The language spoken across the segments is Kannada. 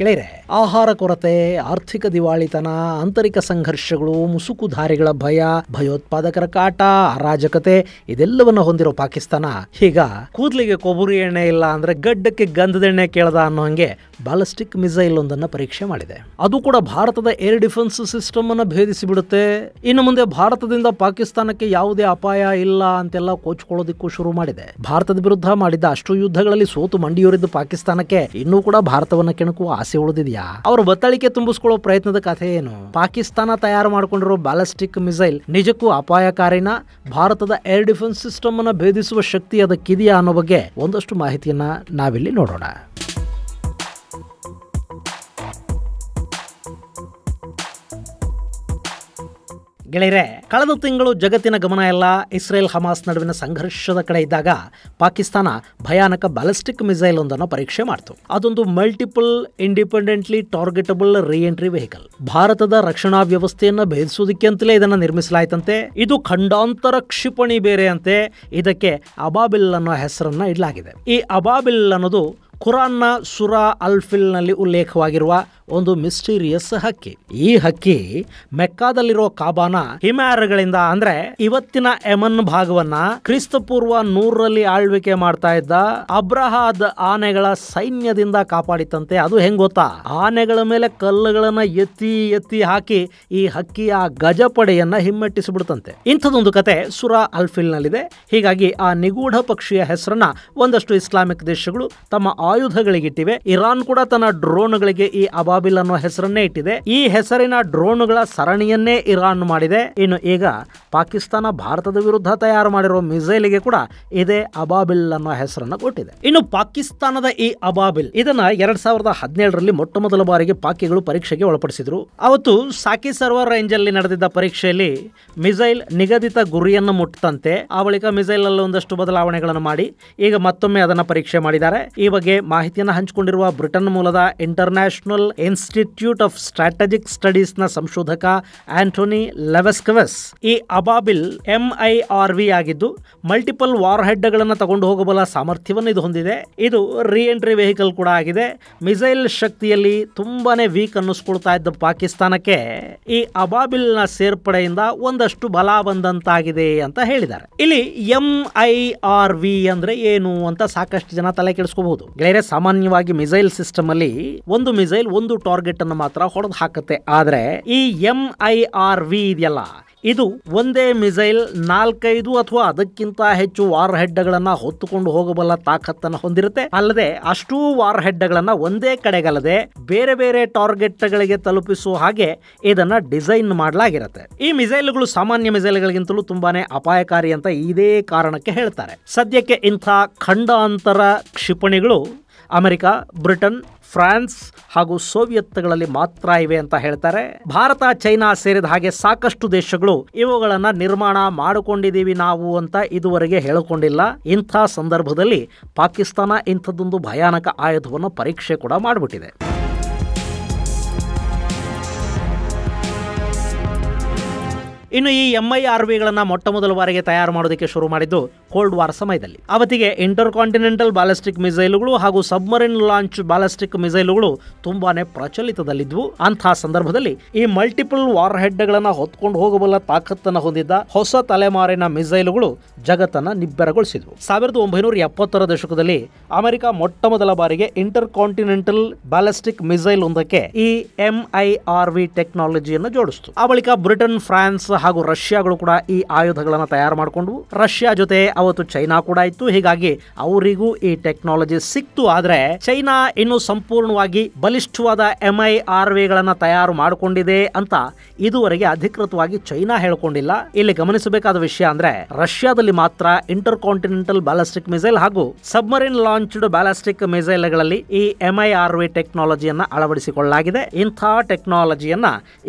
ಗೆಳೆಯರೆ ಆಹಾರ ಕೊರತೆ ಆರ್ಥಿಕ ದಿವಾಳಿತನ ಆಂತರಿಕ ಸಂಘರ್ಷಗಳು ಮುಸುಕುಧಾರಿಗಳ ಭಯ ಭಯೋತ್ಪಾದಕರ ಕಾಟ ಅರಾಜಕತೆ ಇದೆಲ್ಲವನ್ನ ಹೊಂದಿರೋ ಪಾಕಿಸ್ತಾನ ಈಗ ಕೂದಲಿಗೆ ಕೊಬ್ಬರಿ ಎಣ್ಣೆ ಇಲ್ಲ ಅಂದ್ರೆ ಗಡ್ಡಕ್ಕೆ ಎಣ್ಣೆ ಕೇಳದ ಅನ್ನೋ ಹಂಗೆ ಬಾಲಿಸ್ಟಿಕ್ ಮಿಸೈಲ್ ಒಂದನ್ನ ಪರೀಕ್ಷೆ ಮಾಡಿದೆ ಅದು ಕೂಡ ಭಾರತದ ಏರ್ ಡಿಫೆನ್ಸ್ ಸಿಸ್ಟಮ್ ಅನ್ನ ಭೇದಿಸಿ ಬಿಡುತ್ತೆ ಇನ್ನು ಮುಂದೆ ಭಾರತದಿಂದ ಪಾಕಿಸ್ತಾನಕ್ಕೆ ಯಾವುದೇ ಅಪಾಯ ಇಲ್ಲ ಅಂತೆಲ್ಲ ಕೋಚ್ಕೊಳ್ಳೋದಿಕ್ಕೂ ಶುರು ಮಾಡಿದೆ ಭಾರತದ ವಿರುದ್ಧ ಮಾಡಿದ್ದ ಅಷ್ಟು ಯುದ್ಧಗಳಲ್ಲಿ ಸೋತು ಮಂಡಿಯೋರಿದ್ದು ಪಾಕಿಸ್ತಾನಕ್ಕೆ ಇನ್ನೂ ಕೂಡ ಭಾರತವನ್ನ ಕೆಣಕುವ ಆಸೆ ಉಳಿದಿದ್ಯಾ ಅವರು ಬತ್ತಳಿಕೆ ತುಂಬಿಸ್ಕೊಳ್ಳೋ ಪ್ರಯತ್ನದ ಕಥೆ ಏನು ಪಾಕಿಸ್ತಾನ ತಯಾರು ಮಾಡಿಕೊಂಡಿರೋ ಬ್ಯಾಲಿಸ್ಟಿಕ್ ಮಿಸೈಲ್ ನಿಜಕ್ಕೂ ಅಪಾಯಕಾರಿನ ಭಾರತದ ಏರ್ ಡಿಫೆನ್ಸ್ ಸಿಸ್ಟಮ್ ಅನ್ನ ಭೇದಿಸುವ ಶಕ್ತಿ ಅದಕ್ಕಿದೆಯಾ ಅನ್ನೋ ಬಗ್ಗೆ ಒಂದಷ್ಟು ಮಾಹಿತಿಯನ್ನ ನಾವಿಲ್ಲಿ ನೋಡೋಣ ಗೆಳೆಯರೆ ಕಳೆದ ತಿಂಗಳು ಜಗತ್ತಿನ ಗಮನ ಎಲ್ಲ ಇಸ್ರೇಲ್ ಹಮಾಸ್ ನಡುವಿನ ಸಂಘರ್ಷದ ಕಡೆ ಇದ್ದಾಗ ಪಾಕಿಸ್ತಾನ ಭಯಾನಕ ಬ್ಯಾಲಿಸ್ಟಿಕ್ ಮಿಸೈಲ್ ಒಂದನ್ನು ಪರೀಕ್ಷೆ ಮಾಡಿತು ಅದೊಂದು multiple independently targetable reentry vehicle ಭಾರತದ ರಕ್ಷಣಾ ವ್ಯವಸ್ಥೆಯನ್ನು ಭೇದಿಸುವುದಕ್ಕೆ ಅಂತಲೇ ಇದನ್ನು ನಿರ್ಮಿಸಲಾಯಿತಂತೆ ಇದು ಖಂಡಾಂತರ ಕ್ಷಿಪಣಿ ಬೇರೆ ಅಂತೆ ಇದಕ್ಕೆ ಅಬಾಬಿಲ್ ಅನ್ನೋ ಹೆಸರನ್ನ ಇಡಲಾಗಿದೆ ಈ ಅಬಾಬಿಲ್ ಅನ್ನೋದು ಕುರಾನ್ನ ಸುರಾ ಅಲ್ಫಿಲ್ನಲ್ಲಿ ಉಲ್ಲೇಖವಾಗಿರುವ ಒಂದು ಮಿಸ್ಟೀರಿಯಸ್ ಹಕ್ಕಿ ಈ ಹಕ್ಕಿ ಮೆಕ್ಕಾದಲ್ಲಿರೋ ಕಾಬಾನ ಹಿಮಾರಗಳಿಂದ ಅಂದ್ರೆ ಇವತ್ತಿನ ಎಮನ್ ಭಾಗವನ್ನ ಕ್ರಿಸ್ತ ಪೂರ್ವ ನೂರರಲ್ಲಿ ಆಳ್ವಿಕೆ ಮಾಡ್ತಾ ಇದ್ದ ಅಬ್ರಹಾದ್ ಆನೆಗಳ ಸೈನ್ಯದಿಂದ ಕಾಪಾಡಿತಂತೆ ಅದು ಹೆಂಗ್ ಗೊತ್ತಾ ಆನೆಗಳ ಮೇಲೆ ಕಲ್ಲುಗಳನ್ನ ಎತ್ತಿ ಎತ್ತಿ ಹಾಕಿ ಈ ಹಕ್ಕಿಯ ಗಜಪಡೆಯನ್ನ ಹಿಮ್ಮೆಟ್ಟಿಸಿಬಿಡುತ್ತಂತೆ ಇಂಥದೊಂದು ಕತೆ ಸುರಾ ಅಲ್ಫಿಲ್ ನಲ್ಲಿದೆ ಹೀಗಾಗಿ ಆ ನಿಗೂಢ ಪಕ್ಷಿಯ ಹೆಸರನ್ನ ಒಂದಷ್ಟು ಇಸ್ಲಾಮಿಕ್ ದೇಶಗಳು ತಮ್ಮ ಆಯುಧಗಳಿಗಿಟ್ಟಿವೆ ಇರಾನ್ ಕೂಡ ತನ್ನ ಡ್ರೋನ್ಗಳಿಗೆ ಈ ಅಬಾ ಬಾಬಿಲ್ ಅನ್ನೋ ಹೆಸರನ್ನೇ ಇಟ್ಟಿದೆ ಈ ಹೆಸರಿನ ಡ್ರೋನ್ಗಳ ಸರಣಿಯನ್ನೇ ಇರಾನ್ ಮಾಡಿದೆ ಇನ್ನು ಈಗ ಪಾಕಿಸ್ತಾನ ಭಾರತದ ವಿರುದ್ಧ ತಯಾರು ಮಾಡಿರುವ ಗೆ ಕೂಡ ಇದೇ ಅಬಾಬಿಲ್ ಅನ್ನೋ ಹೆಸರನ್ನು ಕೊಟ್ಟಿದೆ ಇನ್ನು ಪಾಕಿಸ್ತಾನದ ಈ ಅಬಾಬಿಲ್ ಇದನ್ನ ಎರಡ್ ಸಾವಿರದ ಹದಿನೇಳರಲ್ಲಿ ಮೊಟ್ಟ ಮೊದಲ ಬಾರಿಗೆ ಪಾಕಿಗಳು ಪರೀಕ್ಷೆಗೆ ಒಳಪಡಿಸಿದ್ರು ಅವತ್ತು ಸಾಕಿ ಸರ್ವರ್ ರೇಂಜ್ ಅಲ್ಲಿ ನಡೆದಿದ್ದ ಪರೀಕ್ಷೆಯಲ್ಲಿ ಮಿಸೈಲ್ ನಿಗದಿತ ಗುರಿಯನ್ನು ಮುಟ್ಟಂತೆ ಆ ಬಳಿಕ ಮಿಸೈಲ್ ಅಲ್ಲಿ ಒಂದಷ್ಟು ಬದಲಾವಣೆಗಳನ್ನು ಮಾಡಿ ಈಗ ಮತ್ತೊಮ್ಮೆ ಅದನ್ನ ಪರೀಕ್ಷೆ ಮಾಡಿದ್ದಾರೆ ಈ ಬಗ್ಗೆ ಮಾಹಿತಿಯನ್ನು ಹಂಚಿಕೊಂಡಿರುವ ಬ್ರಿಟನ್ ಮೂಲದ ಇಂಟರ್ನ್ಯಾಷನಲ್ ಇನ್ಸ್ಟಿಟ್ಯೂಟ್ ಆಫ್ ಸ್ಟ್ರಾಟಜಿಕ್ ಸ್ಟಡೀಸ್ನ ಸಂಶೋಧಕ ಆಂಟೋನಿ ಲೆವೆಸ್ಕವಸ್ ಈ ಅಬಾಬಿಲ್ ಆರ್ ವಿ ಆಗಿದ್ದು ಮಲ್ಟಿಪಲ್ ವಾರ್ ಹೆಡ್ಗಳನ್ನು ತಗೊಂಡು ಹೋಗಬಲ್ಲ ಸಾಮರ್ಥ್ಯವನ್ನು ಇದು ಹೊಂದಿದೆ ಇದು ರೀಎಂಟ್ರಿ ವೆಹಿಕಲ್ ಕೂಡ ಆಗಿದೆ ಮಿಸೈಲ್ ಶಕ್ತಿಯಲ್ಲಿ ತುಂಬಾನೇ ವೀಕ್ ಅನ್ನಿಸ್ಕೊಳ್ತಾ ಇದ್ದ ಪಾಕಿಸ್ತಾನಕ್ಕೆ ಈ ಅಬಾಬಿಲ್ನ ಸೇರ್ಪಡೆಯಿಂದ ಒಂದಷ್ಟು ಬಲ ಬಂದಂತಾಗಿದೆ ಅಂತ ಹೇಳಿದ್ದಾರೆ ಇಲ್ಲಿ ಎಂ ಐ ಆರ್ ವಿ ಅಂದ್ರೆ ಏನು ಅಂತ ಸಾಕಷ್ಟು ಜನ ತಲೆ ಕೆಡಿಸ್ಕೋಬಹುದು ಗೆಳೆಯರೆ ಸಾಮಾನ್ಯವಾಗಿ ಮಿಸೈಲ್ ಸಿಸ್ಟಮ್ ಅಲ್ಲಿ ಒಂದು ಮಿಸೈಲ್ ಒಂದು ಟಾರ್ಗೆಟ್ ಅನ್ನು ಮಾತ್ರ ಹೊಡೆದು ಹಾಕುತ್ತೆ ಆದ್ರೆ ಈ ಎಂ ಐ ಆರ್ ವಿ ಇದೆಯಲ್ಲ ಇದು ಒಂದೇ ಮಿಸೈಲ್ ನಾಲ್ಕೈದು ಅಥವಾ ಅದಕ್ಕಿಂತ ಹೆಚ್ಚು ವಾರ್ ಹೆಡ್ಗಳನ್ನ ಹೊತ್ತುಕೊಂಡು ಹೋಗಬಲ್ಲ ತಾಕತ್ತನ್ನು ಹೊಂದಿರುತ್ತೆ ಅಲ್ಲದೆ ಅಷ್ಟೂ ವಾರ್ ಹೆಡ್ಗಳನ್ನ ಒಂದೇ ಕಡೆಗಲ್ಲದೆ ಬೇರೆ ಬೇರೆ ಟಾರ್ಗೆಟ್ ಗಳಿಗೆ ತಲುಪಿಸುವ ಹಾಗೆ ಇದನ್ನ ಡಿಸೈನ್ ಮಾಡಲಾಗಿರುತ್ತೆ ಈ ಮಿಸೈಲ್ಗಳು ಸಾಮಾನ್ಯ ಮಿಸೈಲ್ಗಳಿಗಿಂತಲೂ ತುಂಬಾನೇ ಅಪಾಯಕಾರಿ ಅಂತ ಇದೇ ಕಾರಣಕ್ಕೆ ಹೇಳ್ತಾರೆ ಸದ್ಯಕ್ಕೆ ಇಂಥ ಖಂಡಾಂತರ ಕ್ಷಿಪಣಿಗಳು ಅಮೆರಿಕ ಬ್ರಿಟನ್ ಫ್ರಾನ್ಸ್ ಹಾಗೂ ಸೋವಿಯತ್ಗಳಲ್ಲಿ ಮಾತ್ರ ಇವೆ ಅಂತ ಹೇಳ್ತಾರೆ ಭಾರತ ಚೈನಾ ಸೇರಿದ ಹಾಗೆ ಸಾಕಷ್ಟು ದೇಶಗಳು ಇವುಗಳನ್ನು ನಿರ್ಮಾಣ ಮಾಡಿಕೊಂಡಿದ್ದೀವಿ ನಾವು ಅಂತ ಇದುವರೆಗೆ ಹೇಳಿಕೊಂಡಿಲ್ಲ ಇಂಥ ಸಂದರ್ಭದಲ್ಲಿ ಪಾಕಿಸ್ತಾನ ಇಂಥದ್ದೊಂದು ಭಯಾನಕ ಆಯುಧವನ್ನು ಪರೀಕ್ಷೆ ಕೂಡ ಮಾಡಿಬಿಟ್ಟಿದೆ ಇನ್ನು ಈ ಐ ಆರ್ ವಿಗಳನ್ನು ಮೊಟ್ಟ ಮೊದಲ ಬಾರಿಗೆ ತಯಾರು ಮಾಡೋದಕ್ಕೆ ಶುರು ಮಾಡಿದ್ದು ಕೋಲ್ಡ್ ವಾರ್ ಸಮಯದಲ್ಲಿ ಅವತ್ತಿಗೆ ಇಂಟರ್ ಕಾಂಟಿನೆಂಟಲ್ ಬ್ಯಾಲಿಸ್ಟಿಕ್ ಮಿಸೈಲ್ಗಳು ಹಾಗೂ ಸಬ್ಮರಿನ್ ಲಾಂಚ್ ಬ್ಯಾಲಿಸ್ಟಿಕ್ ಮಿಸೈಲುಗಳು ತುಂಬಾನೇ ಪ್ರಚಲಿತದಲ್ಲಿದ್ವು ಅಂತಹ ಸಂದರ್ಭದಲ್ಲಿ ಈ ಮಲ್ಟಿಪಲ್ ವಾರ್ ಹೆಡ್ ಗಳನ್ನ ಹೊತ್ಕೊಂಡು ಹೋಗಬಲ್ಲ ತಾಕತ್ತನ್ನು ಹೊಂದಿದ್ದ ಹೊಸ ತಲೆಮಾರಿನ ಮಿಸೈಲುಗಳು ಜಗತ್ತನ್ನು ನಿಬ್ಬೆರಗೊಳಿಸಿದ್ವು ಸಾವಿರದ ಒಂಬೈನೂರ ಎಪ್ಪತ್ತರ ದಶಕದಲ್ಲಿ ಅಮೆರಿಕ ಮೊಟ್ಟ ಮೊದಲ ಬಾರಿಗೆ ಇಂಟರ್ ಕಾಂಟಿನೆಂಟಲ್ ಬ್ಯಾಲಿಸ್ಟಿಕ್ ಮಿಸೈಲ್ ಒಂದಕ್ಕೆ ಈ ಆರ್ ವಿ ಟೆಕ್ನಾಲಜಿಯನ್ನು ಜೋಡಿಸಿತು ಆ ಬಳಿಕ ಬ್ರಿಟನ್ ಫ್ರಾನ್ಸ್ ಹಾಗೂ ರಷ್ಯಾಗಳು ಕೂಡ ಈ ಆಯುಧಗಳನ್ನು ತಯಾರು ಮಾಡಿಕೊಂಡು ರಷ್ಯಾ ಜೊತೆ ಅವತ್ತು ಚೈನಾ ಕೂಡ ಇತ್ತು ಹೀಗಾಗಿ ಅವರಿಗೂ ಈ ಟೆಕ್ನಾಲಜಿ ಸಿಕ್ತು ಆದ್ರೆ ಚೈನಾ ಇನ್ನು ಸಂಪೂರ್ಣವಾಗಿ ಬಲಿಷ್ಠವಾದ ಎಂ ಐ ಆರ್ ಗಳನ್ನ ತಯಾರು ಮಾಡಿಕೊಂಡಿದೆ ಅಂತ ಇದುವರೆಗೆ ಅಧಿಕೃತವಾಗಿ ಚೈನಾ ಹೇಳಿಕೊಂಡಿಲ್ಲ ಇಲ್ಲಿ ಗಮನಿಸಬೇಕಾದ ವಿಷಯ ಅಂದ್ರೆ ರಷ್ಯಾದಲ್ಲಿ ಮಾತ್ರ ಇಂಟರ್ ಕಾಂಟಿನೆಂಟಲ್ ಬ್ಯಾಲಿಸ್ಟಿಕ್ ಮಿಸೈಲ್ ಹಾಗೂ ಸಬ್ಮರಿನ್ ಲಾಂಚ್ಡ್ ಬ್ಯಾಲಿಸ್ಟಿಕ್ ಮಿಸೈಲ್ಗಳಲ್ಲಿ ಈ ಐ ಆರ್ ವಿ ಟೆಕ್ನಾಲಜಿಯನ್ನ ಅಳವಡಿಸಿಕೊಳ್ಳಲಾಗಿದೆ ಇಂಥ ಟೆಕ್ನಾಲಜಿಯನ್ನ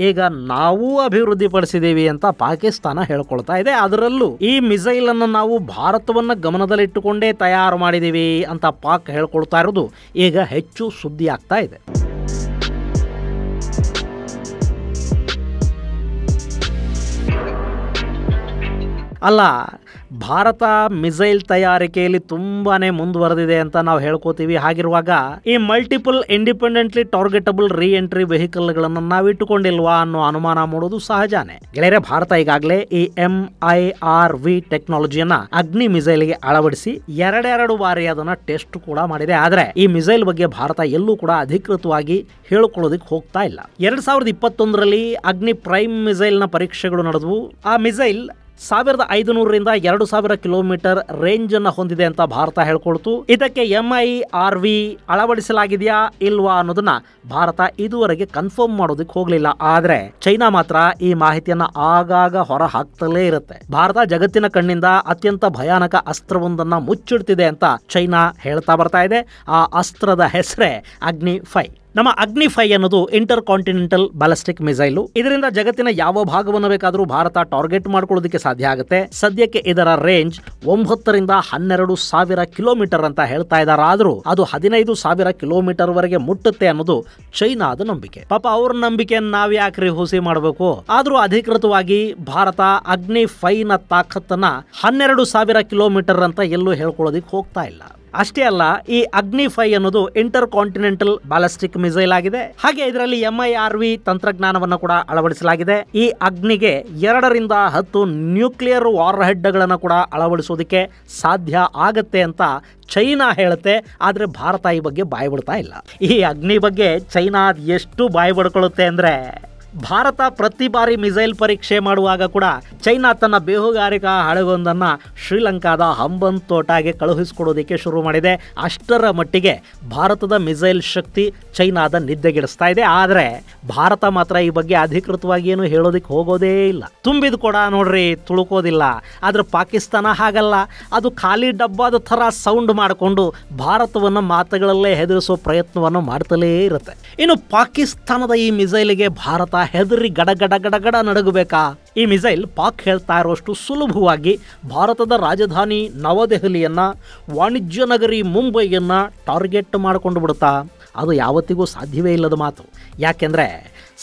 ಈಗ ನಾವು ಅಭಿವೃದ್ಧಿಪಡಿಸಿದ್ದೀವಿ ಅಂತ ಅಂತ ಪಾಕಿಸ್ತಾನ ಹೇಳ್ಕೊಳ್ತಾ ಇದೆ ಅದರಲ್ಲೂ ಈ ಮಿಸೈಲ್ ಅನ್ನು ನಾವು ಭಾರತವನ್ನ ಗಮನದಲ್ಲಿಟ್ಟುಕೊಂಡೇ ತಯಾರು ಮಾಡಿದೀವಿ ಅಂತ ಪಾಕ್ ಹೇಳ್ಕೊಳ್ತಾ ಇರೋದು ಈಗ ಹೆಚ್ಚು ಸುದ್ದಿ ಆಗ್ತಾ ಇದೆ ಅಲ್ಲ ಭಾರತ ಮಿಸೈಲ್ ತಯಾರಿಕೆಯಲ್ಲಿ ತುಂಬಾನೇ ಮುಂದುವರೆದಿದೆ ಅಂತ ನಾವು ಹೇಳ್ಕೋತೀವಿ ಹಾಗಿರುವಾಗ ಈ ಮಲ್ಟಿಪಲ್ ಇಂಡಿಪೆಂಡೆಂಟ್ಲಿ ಟಾರ್ಗೆಟಬಲ್ ರೀ ಎಂಟ್ರಿ ವೆಹಿಕಲ್ ಗಳನ್ನ ನಾವು ಇಟ್ಟುಕೊಂಡಿಲ್ವಾ ಅನ್ನೋ ಅನುಮಾನ ಮಾಡೋದು ಸಹಜಾನೆ ಗೆಳೆಯರೆ ಭಾರತ ಈಗಾಗಲೇ ಈ ಎಂ ಐ ಆರ್ ವಿ ಟೆಕ್ನಾಲಜಿಯನ್ನ ಅಗ್ನಿ ಮಿಸೈಲ್ ಗೆ ಅಳವಡಿಸಿ ಎರಡೆರಡು ಬಾರಿ ಅದನ್ನ ಟೆಸ್ಟ್ ಕೂಡ ಮಾಡಿದೆ ಆದ್ರೆ ಈ ಮಿಸೈಲ್ ಬಗ್ಗೆ ಭಾರತ ಎಲ್ಲೂ ಕೂಡ ಅಧಿಕೃತವಾಗಿ ಹೇಳಿಕೊಳ್ಳೋದಿಕ್ ಹೋಗ್ತಾ ಇಲ್ಲ ಎರಡ್ ಸಾವಿರದ ಇಪ್ಪತ್ತೊಂದರಲ್ಲಿ ಅಗ್ನಿ ಪ್ರೈಮ್ ಮಿಸೈಲ್ ನ ಪರೀಕ್ಷೆಗಳು ನಡೆದವು ಆ ಮಿಸೈಲ್ ಸಾವಿರದ ಐದುನೂರರಿಂದ ಎರಡು ಸಾವಿರ ಕಿಲೋಮೀಟರ್ ರೇಂಜ್ ಅನ್ನು ಹೊಂದಿದೆ ಅಂತ ಭಾರತ ಹೇಳ್ಕೊಳ್ತು ಇದಕ್ಕೆ ಎಂ ಐ ಆರ್ ವಿ ಅಳವಡಿಸಲಾಗಿದೆಯಾ ಇಲ್ವಾ ಅನ್ನೋದನ್ನ ಭಾರತ ಇದುವರೆಗೆ ಕನ್ಫರ್ಮ್ ಮಾಡೋದಕ್ಕೆ ಹೋಗಲಿಲ್ಲ ಆದ್ರೆ ಚೈನಾ ಮಾತ್ರ ಈ ಮಾಹಿತಿಯನ್ನ ಆಗಾಗ ಹೊರ ಹಾಕ್ತಲೇ ಇರುತ್ತೆ ಭಾರತ ಜಗತ್ತಿನ ಕಣ್ಣಿಂದ ಅತ್ಯಂತ ಭಯಾನಕ ಅಸ್ತ್ರವೊಂದನ್ನ ಮುಚ್ಚಿಡ್ತಿದೆ ಅಂತ ಚೈನಾ ಹೇಳ್ತಾ ಬರ್ತಾ ಇದೆ ಆ ಅಸ್ತ್ರದ ಹೆಸರೇ ಅಗ್ನಿ ಫೈ ನಮ್ಮ ಅಗ್ನಿಫೈ ಅನ್ನೋದು ಇಂಟರ್ ಕಾಂಟಿನೆಂಟಲ್ ಬಾಲಿಸ್ಟಿಕ್ ಮಿಸೈಲು ಇದರಿಂದ ಜಗತ್ತಿನ ಯಾವ ಭಾಗವನ್ನು ಬೇಕಾದರೂ ಭಾರತ ಟಾರ್ಗೆಟ್ ಮಾಡ್ಕೊಳ್ಳೋದಕ್ಕೆ ಸಾಧ್ಯ ಆಗುತ್ತೆ ಸದ್ಯಕ್ಕೆ ಇದರ ರೇಂಜ್ ಒಂಬತ್ತರಿಂದ ಹನ್ನೆರಡು ಸಾವಿರ ಕಿಲೋಮೀಟರ್ ಅಂತ ಹೇಳ್ತಾ ಆದರೂ ಅದು ಹದಿನೈದು ಸಾವಿರ ಕಿಲೋಮೀಟರ್ ವರೆಗೆ ಮುಟ್ಟುತ್ತೆ ಅನ್ನೋದು ಚೈನಾದ ನಂಬಿಕೆ ಪಾಪ ಅವ್ರ ನಂಬಿಕೆಯನ್ನು ನಾವ್ ಯಾಕ್ರಿ ಹುಸಿ ಮಾಡಬೇಕು ಆದ್ರೂ ಅಧಿಕೃತವಾಗಿ ಭಾರತ ಅಗ್ನಿ ಫೈನ ತಾಕತ್ತನ್ನ ಹನ್ನೆರಡು ಸಾವಿರ ಕಿಲೋಮೀಟರ್ ಅಂತ ಎಲ್ಲೂ ಹೇಳ್ಕೊಳ್ಳೋದಿಕ್ ಹೋಗ್ತಾ ಇಲ್ಲ ಅಷ್ಟೇ ಅಲ್ಲ ಈ ಅಗ್ನಿ ಫೈ ಅನ್ನೋದು ಇಂಟರ್ ಕಾಂಟಿನೆಂಟಲ್ ಬ್ಯಾಲಿಸ್ಟಿಕ್ ಮಿಸೈಲ್ ಆಗಿದೆ ಹಾಗೆ ಇದರಲ್ಲಿ ಐ ಆರ್ ವಿ ತಂತ್ರಜ್ಞಾನವನ್ನು ಕೂಡ ಅಳವಡಿಸಲಾಗಿದೆ ಈ ಅಗ್ನಿಗೆ ಎರಡರಿಂದ ಹತ್ತು ನ್ಯೂಕ್ಲಿಯರ್ ವಾರ್ ಹೆಡ್ಗಳನ್ನು ಕೂಡ ಅಳವಡಿಸೋದಕ್ಕೆ ಸಾಧ್ಯ ಆಗತ್ತೆ ಅಂತ ಚೈನಾ ಹೇಳುತ್ತೆ ಆದರೆ ಭಾರತ ಈ ಬಗ್ಗೆ ಬಾಯಿ ಇಲ್ಲ ಈ ಅಗ್ನಿ ಬಗ್ಗೆ ಚೈನಾ ಎಷ್ಟು ಬಾಯಿ ಅಂದ್ರೆ ಅಂದರೆ ಭಾರತ ಪ್ರತಿ ಬಾರಿ ಮಿಸೈಲ್ ಪರೀಕ್ಷೆ ಮಾಡುವಾಗ ಕೂಡ ಚೈನಾ ತನ್ನ ಬೇಹುಗಾರಿಕಾ ಹಡಗೊಂದನ್ನು ಶ್ರೀಲಂಕಾದ ಹಂಬನ್ ತೋಟಾಗೆ ಕಳುಹಿಸಿಕೊಡೋದಕ್ಕೆ ಶುರು ಮಾಡಿದೆ ಅಷ್ಟರ ಮಟ್ಟಿಗೆ ಭಾರತದ ಮಿಸೈಲ್ ಶಕ್ತಿ ಚೈನಾದ ನಿದ್ದೆಗೆಡಿಸ್ತಾ ಇದೆ ಆದರೆ ಭಾರತ ಮಾತ್ರ ಈ ಬಗ್ಗೆ ಅಧಿಕೃತವಾಗಿ ಏನು ಹೇಳೋದಕ್ಕೆ ಹೋಗೋದೇ ಇಲ್ಲ ತುಂಬಿದ ಕೊಡ ನೋಡ್ರಿ ತುಳುಕೋದಿಲ್ಲ ಆದರೆ ಪಾಕಿಸ್ತಾನ ಹಾಗಲ್ಲ ಅದು ಖಾಲಿ ಡಬ್ಬಾದ ಥರ ಸೌಂಡ್ ಮಾಡಿಕೊಂಡು ಭಾರತವನ್ನು ಮಾತುಗಳಲ್ಲೇ ಹೆದರಿಸುವ ಪ್ರಯತ್ನವನ್ನು ಮಾಡ್ತಲೇ ಇರುತ್ತೆ ಇನ್ನು ಪಾಕಿಸ್ತಾನದ ಈ ಮಿಸೈಲಿಗೆ ಭಾರತ ಹೆದರಿ ಗಡಗಡ ಗಡಗಡ ನಡಗಬೇಕಾ ಈ ಮಿಸೈಲ್ ಪಾಕ್ ಹೇಳ್ತಾ ಇರುವಷ್ಟು ಸುಲಭವಾಗಿ ಭಾರತದ ರಾಜಧಾನಿ ನವದೆಹಲಿಯನ್ನ ವಾಣಿಜ್ಯ ನಗರಿ ಮುಂಬೈಯನ್ನ ಟಾರ್ಗೆಟ್ ಮಾಡಿಕೊಂಡು ಬಿಡುತ್ತಾ ಅದು ಯಾವತ್ತಿಗೂ ಸಾಧ್ಯವೇ ಇಲ್ಲದ ಮಾತು ಯಾಕೆಂದರೆ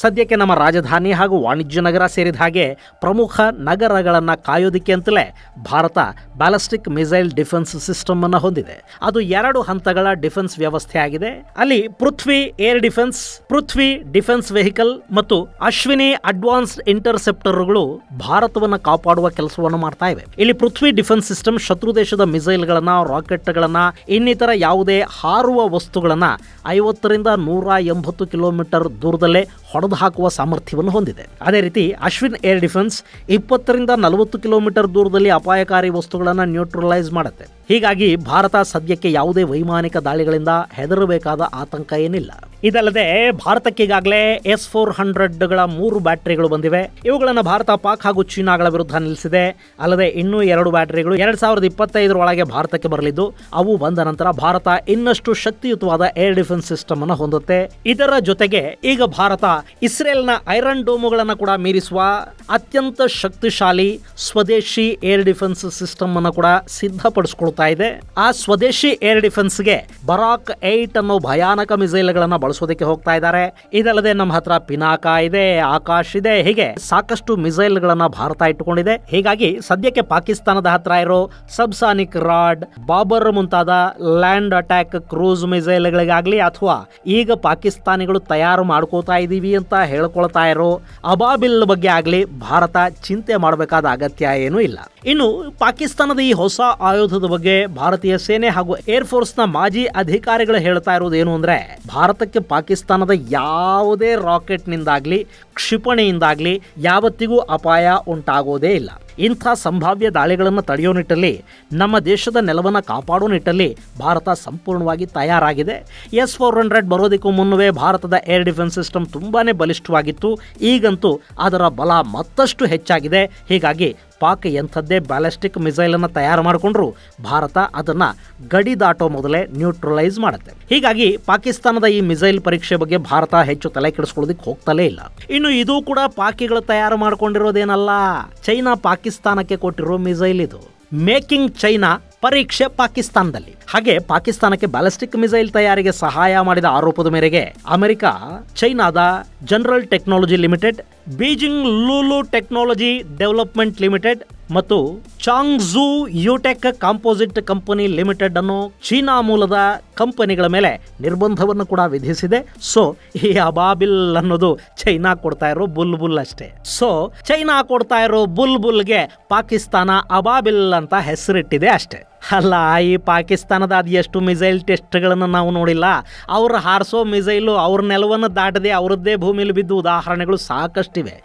ಸದ್ಯಕ್ಕೆ ನಮ್ಮ ರಾಜಧಾನಿ ಹಾಗೂ ವಾಣಿಜ್ಯ ನಗರ ಸೇರಿದ ಹಾಗೆ ಪ್ರಮುಖ ನಗರಗಳನ್ನು ಕಾಯೋದಿಕ್ಕೆ ಅಂತಲೇ Bharat ballistic missile defence system ಅನ್ನು ಹೊಂದಿದೆ ಅದು ಎರಡು ಹಂತಗಳ ಡಿಫೆನ್ಸ್ ವ್ಯವಸ್ಥೆ ಆಗಿದೆ ಅಲ್ಲಿ Prithvi air defence Prithvi defence vehicle ಮತ್ತು ಅಶ್ವಿನಿ ಅಡ್ವಾನ್ಸ್ಡ್ ಇಂಟರ್ಸೆಪ್ಟರ್ಗಳು ಭಾರತವನ್ನು ಕಾಪಾಡುವ ಕೆಲಸವನ್ನು ಮಾಡ್ತಾ ಇವೆ ಇಲ್ಲಿ ಪೃಥ್ವಿ ಡಿಫೆನ್ಸ್ ಸಿಸ್ಟಮ್ ಶತ್ರು ದೇಶದ ಮಿಸೈಲ್ಗಳನ್ನ ರಾಕೆಟ್ಗಳನ್ನ ಇನ್ನಿತರ ಯಾವುದೇ ಹಾರುವ ವಸ್ತುಗಳನ್ನ ಐವತ್ತರಿಂದ ನೂರ ಎಂಬತ್ತು ಕಿಲೋಮೀಟರ್ ದೂರದಲ್ಲೇ ಹೊಡೆದು ಹಾಕುವ ಸಾಮರ್ಥ್ಯವನ್ನು ಹೊಂದಿದೆ ಅದೇ ರೀತಿ ಅಶ್ವಿನ್ ಏರ್ ಡಿಫೆನ್ಸ್ ಇಪ್ಪತ್ತರಿಂದ ನಲವತ್ತು ಕಿಲೋಮೀಟರ್ ದೂರದಲ್ಲಿ ಅಪಾಯಕಾರಿ ವಸ್ತುಗಳನ್ನು ನ್ಯೂಟ್ರಲೈಸ್ ಮಾಡುತ್ತೆ ಹೀಗಾಗಿ ಭಾರತ ಸದ್ಯಕ್ಕೆ ಯಾವುದೇ ವೈಮಾನಿಕ ದಾಳಿಗಳಿಂದ ಹೆದರಬೇಕಾದ ಆತಂಕ ಏನಿಲ್ಲ ಇದಲ್ಲದೆ ಭಾರತಕ್ಕೆ ಎಸ್ ಫೋರ್ ಹಂಡ್ರೆಡ್ಗಳ ಮೂರು ಬ್ಯಾಟರಿಗಳು ಬಂದಿವೆ ಇವುಗಳನ್ನು ಭಾರತ ಪಾಕ್ ಹಾಗೂ ಚೀನಾಗಳ ವಿರುದ್ಧ ನಿಲ್ಲಿಸಿದೆ ಅಲ್ಲದೆ ಇನ್ನೂ ಎರಡು ಬ್ಯಾಟರಿಗಳು ಎರಡ್ ಸಾವಿರದ ಇಪ್ಪತ್ತೈದರೊಳಗೆ ಭಾರತಕ್ಕೆ ಬರಲಿದ್ದು ಅವು ಬಂದ ನಂತರ ಭಾರತ ಇನ್ನಷ್ಟು ಶಕ್ತಿಯುತವಾದ ಏರ್ ಡಿಫೆನ್ಸ್ ಸಿಸ್ಟಮ್ ಅನ್ನು ಹೊಂದುತ್ತೆ ಇದರ ಜೊತೆಗೆ ಈಗ ಭಾರತ ಇಸ್ರೇಲ್ನ ಐರನ್ ಡೋಮುಗಳನ್ನು ಕೂಡ ಮೀರಿಸುವ ಅತ್ಯಂತ ಶಕ್ತಿಶಾಲಿ ಸ್ವದೇಶಿ ಏರ್ ಡಿಫೆನ್ಸ್ ಸಿಸ್ಟಮ್ ಅನ್ನು ಕೂಡ ಸಿದ್ಧಪಡಿಸಿಕೊಳ್ತಾ ಇದೆ ಆ ಸ್ವದೇಶಿ ಏರ್ ಡಿಫೆನ್ಸ್ಗೆ ಬರಾಕ್ ಏಟ್ ಅನ್ನೋ ಭಯಾನಕ ಮಿಸೈಲ್ಗಳನ್ನು ಬಳಸ ಬಳಸೋದಕ್ಕೆ ಹೋಗ್ತಾ ಇದ್ದಾರೆ ಇದಲ್ಲದೆ ನಮ್ಮ ಹತ್ರ ಪಿನಾಕ ಇದೆ ಆಕಾಶ್ ಇದೆ ಹೀಗೆ ಸಾಕಷ್ಟು ಮಿಸೈಲ್ ಗಳನ್ನ ಭಾರತ ಇಟ್ಟುಕೊಂಡಿದೆ ಹೀಗಾಗಿ ಸದ್ಯಕ್ಕೆ ಪಾಕಿಸ್ತಾನದ ಹತ್ರ ಇರೋ ಸಬ್ಸಾನಿಕ್ ರಾಡ್ ಬಾಬರ್ ಮುಂತಾದ ಲ್ಯಾಂಡ್ ಅಟ್ಯಾಕ್ ಕ್ರೂಸ್ ಮಿಸೈಲ್ ಗಳಿಗಾಗ್ಲಿ ಅಥವಾ ಈಗ ಪಾಕಿಸ್ತಾನಿಗಳು ತಯಾರು ಮಾಡ್ಕೋತಾ ಇದೀವಿ ಅಂತ ಹೇಳ್ಕೊಳ್ತಾ ಇರೋ ಅಬಾಬಿಲ್ ಬಗ್ಗೆ ಆಗ್ಲಿ ಭಾರತ ಚಿಂತೆ ಮಾಡಬೇಕಾದ ಅಗತ್ಯ ಏನೂ ಇಲ್ಲ ಇನ್ನು ಪಾಕಿಸ್ತಾನದ ಈ ಹೊಸ ಆಯುಧದ ಬಗ್ಗೆ ಭಾರತೀಯ ಸೇನೆ ಹಾಗೂ ಏರ್ ಫೋರ್ಸ್ ನ ಮಾಜಿ ಅಧಿಕಾರಿಗಳು ಹೇಳ್ತಾ ಏನು ಅಂದ್ರೆ ಭಾರತಕ್ಕೆ ಪಾಕಿಸ್ತಾನದ ಯಾವುದೇ ರಾಕೆಟ್ನಿಂದಾಗಲಿ ಕ್ಷಿಪಣಿಯಿಂದಾಗಲಿ ಯಾವತ್ತಿಗೂ ಅಪಾಯ ಉಂಟಾಗೋದೇ ಇಲ್ಲ ಇಂಥ ಸಂಭಾವ್ಯ ದಾಳಿಗಳನ್ನು ತಡೆಯೋ ನಿಟ್ಟಲ್ಲಿ ನಮ್ಮ ದೇಶದ ನೆಲವನ್ನು ಕಾಪಾಡೋ ನಿಟ್ಟಲ್ಲಿ ಭಾರತ ಸಂಪೂರ್ಣವಾಗಿ ತಯಾರಾಗಿದೆ ಎಸ್ ಫೋರ್ ಹಂಡ್ರೆಡ್ ಬರೋದಕ್ಕೂ ಮುನ್ನವೇ ಭಾರತದ ಏರ್ ಡಿಫೆನ್ಸ್ ಸಿಸ್ಟಮ್ ತುಂಬಾ ಬಲಿಷ್ಠವಾಗಿತ್ತು ಈಗಂತೂ ಅದರ ಬಲ ಮತ್ತಷ್ಟು ಹೆಚ್ಚಾಗಿದೆ ಹೀಗಾಗಿ ಪಾಕ್ ಎಂಥದ್ದೇ ಬ್ಯಾಲಿಸ್ಟಿಕ್ ಮಿಸೈಲನ್ನು ತಯಾರು ಮಾಡಿಕೊಂಡ್ರು ಭಾರತ ಅದನ್ನ ಗಡಿ ದಾಟೋ ಮೊದಲೇ ನ್ಯೂಟ್ರಲೈಸ್ ಮಾಡುತ್ತೆ ಹೀಗಾಗಿ ಪಾಕಿಸ್ತಾನದ ಈ ಮಿಸೈಲ್ ಪರೀಕ್ಷೆ ಬಗ್ಗೆ ಭಾರತ ಹೆಚ್ಚು ತಲೆ ಕೆಡಿಸ್ಕೊಳ್ಳೋದಕ್ಕೆ ಹೋಗ್ತಲೇ ಇಲ್ಲ ಇನ್ನು ಇದು ಕೂಡ ಪಾಕಿಗಳು ತಯಾರು ಮಾಡ್ಕೊಂಡಿರೋದೇನಲ್ಲ ಚೈನಾ ಪಾಕಿಸ್ತಾನಕ್ಕೆ ಕೊಟ್ಟಿರೋ ಮಿಸೈಲ್ ಇದು ಮೇಕಿಂಗ್ ಚೈನಾ ಪರೀಕ್ಷೆ ಪಾಕಿಸ್ತಾನದಲ್ಲಿ ಹಾಗೆ ಪಾಕಿಸ್ತಾನಕ್ಕೆ ಬ್ಯಾಲಿಸ್ಟಿಕ್ ಮಿಸೈಲ್ ತಯಾರಿಗೆ ಸಹಾಯ ಮಾಡಿದ ಆರೋಪದ ಮೇರೆಗೆ ಅಮೆರಿಕ ಚೈನಾದ general technology limited Beijing Lulu technology development limited ಮತ್ತು Changzhou Yutech composite company limited ಅನ್ನು ಚೀನಾ ಮೂಲದ ಕಂಪನಿಗಳ ಮೇಲೆ ನಿರ್ಬಂಧವನ್ನು ಕೂಡ ವಿಧಿಸಿದೆ ಸೊ ಈ ಅಬಾಬಿಲ್ ಅನ್ನೋದು ಚೈನಾ ಕೊಡ್ತಾ ಇರೋ ಬುಲ್ ಬುಲ್ ಅಷ್ಟೇ ಸೊ ಚೈನಾ ಕೊಡ್ತಾ ಇರೋ ಬುಲ್ ಬುಲ್ಗೆ ಪಾಕಿಸ್ತಾನ ಅಬಾಬಿಲ್ ಅಂತ ಹೆಸರಿಟ್ಟಿದೆ ಅಷ್ಟೇ ಅಲ್ಲ ಈ ಪಾಕಿಸ್ತಾನದ ಅದು ಎಷ್ಟು ಮಿಸೈಲ್ ಟೆಸ್ಟ್ಗಳನ್ನು ನಾವು ನೋಡಿಲ್ಲ ಅವ್ರು ಹಾರಿಸೋ ಮಿಸೈಲು ಅವ್ರ ನೆಲವನ್ನು ದಾಟದೆ ಅವರದ್ದೇ ಭೂಮಿಲಿ ಬಿದ್ದು ಉದಾಹರಣೆಗಳು ಸಾಕಷ್ಟಿವೆ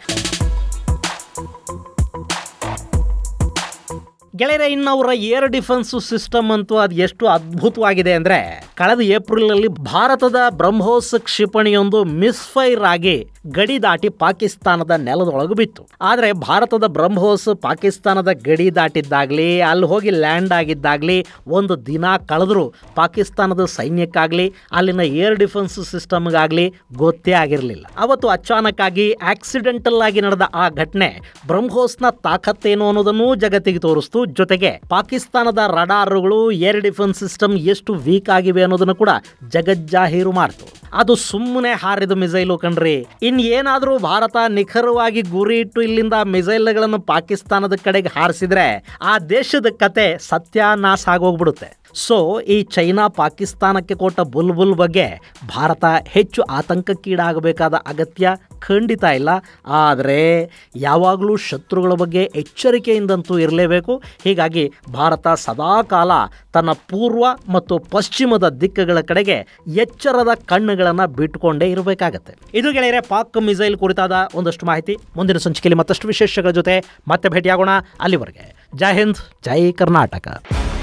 ಇನ್ನು ಇನ್ನವರ ಏರ್ ಡಿಫೆನ್ಸ್ ಸಿಸ್ಟಮ್ ಅಂತೂ ಅದು ಎಷ್ಟು ಅದ್ಭುತವಾಗಿದೆ ಅಂದರೆ ಕಳೆದ ಏಪ್ರಿಲ್ನಲ್ಲಿ ಭಾರತದ ಬ್ರಹ್ಮೋಸ್ ಕ್ಷಿಪಣಿಯೊಂದು ಮಿಸ್ಫೈರ್ ಆಗಿ ಗಡಿ ದಾಟಿ ಪಾಕಿಸ್ತಾನದ ನೆಲದೊಳಗೆ ಬಿತ್ತು ಆದರೆ ಭಾರತದ ಬ್ರಹ್ಮೋಸ್ ಪಾಕಿಸ್ತಾನದ ಗಡಿ ದಾಟಿದ್ದಾಗ್ಲಿ ಅಲ್ಲಿ ಹೋಗಿ ಲ್ಯಾಂಡ್ ಆಗಿದ್ದಾಗಲಿ ಒಂದು ದಿನ ಕಳೆದರೂ ಪಾಕಿಸ್ತಾನದ ಸೈನ್ಯಕ್ಕಾಗ್ಲಿ ಅಲ್ಲಿನ ಏರ್ ಡಿಫೆನ್ಸ್ ಸಿಸ್ಟಮ್ಗಾಗ್ಲಿ ಗೊತ್ತೇ ಆಗಿರಲಿಲ್ಲ ಅವತ್ತು ಅಚಾನಕ್ ಆಗಿ ಆಕ್ಸಿಡೆಂಟಲ್ ಆಗಿ ನಡೆದ ಆ ಘಟನೆ ಬ್ರಹ್ಮೋಸ್ನ ತಾಕತ್ತೇನು ಅನ್ನೋದನ್ನು ಜಗತ್ತಿಗೆ ತೋರಿಸ್ತು ಜೊತೆಗೆ ಪಾಕಿಸ್ತಾನದ ರಡಾರ್ಗಳು ಏರ್ ಡಿಫೆನ್ಸ್ ಸಿಸ್ಟಮ್ ಎಷ್ಟು ವೀಕ್ ಆಗಿವೆ ಅನ್ನೋದನ್ನು ಕೂಡ ಜಗಜ್ಜಾಹೀರು ಮಾಡ್ತು ಅದು ಸುಮ್ಮನೆ ಹಾರಿದ ಮಿಸೈಲು ಕಣ್ರಿ ಏನಾದರೂ ಭಾರತ ನಿಖರವಾಗಿ ಗುರಿ ಇಟ್ಟು ಇಲ್ಲಿಂದ ಮಿಸೈಲ್ಗಳನ್ನು ಪಾಕಿಸ್ತಾನದ ಕಡೆಗೆ ಹಾರಿಸಿದ್ರೆ ಆ ದೇಶದ ಕತೆ ಸತ್ಯಾನಾಶ ಆಗೋಗ್ಬಿಡುತ್ತೆ ಸೊ ಈ ಚೈನಾ ಪಾಕಿಸ್ತಾನಕ್ಕೆ ಕೊಟ್ಟ ಬುಲ್ಬುಲ್ ಬಗ್ಗೆ ಭಾರತ ಹೆಚ್ಚು ಆತಂಕಕ್ಕೀಡಾಗಬೇಕಾದ ಅಗತ್ಯ ಖಂಡಿತ ಇಲ್ಲ ಆದರೆ ಯಾವಾಗಲೂ ಶತ್ರುಗಳ ಬಗ್ಗೆ ಎಚ್ಚರಿಕೆಯಿಂದಂತೂ ಇರಲೇಬೇಕು ಹೀಗಾಗಿ ಭಾರತ ಸದಾಕಾಲ ತನ್ನ ಪೂರ್ವ ಮತ್ತು ಪಶ್ಚಿಮದ ದಿಕ್ಕಗಳ ಕಡೆಗೆ ಎಚ್ಚರದ ಕಣ್ಣುಗಳನ್ನು ಬಿಟ್ಟುಕೊಂಡೇ ಇರಬೇಕಾಗತ್ತೆ ಇದು ಗೆಳೆಯರೆ ಪಾಕ್ ಮಿಸೈಲ್ ಕುರಿತಾದ ಒಂದಷ್ಟು ಮಾಹಿತಿ ಮುಂದಿನ ಸಂಚಿಕೆಯಲ್ಲಿ ಮತ್ತಷ್ಟು ವಿಶೇಷಗಳ ಜೊತೆ ಮತ್ತೆ ಭೇಟಿಯಾಗೋಣ ಅಲ್ಲಿವರೆಗೆ ಜೈ ಹಿಂದ್ ಜೈ ಕರ್ನಾಟಕ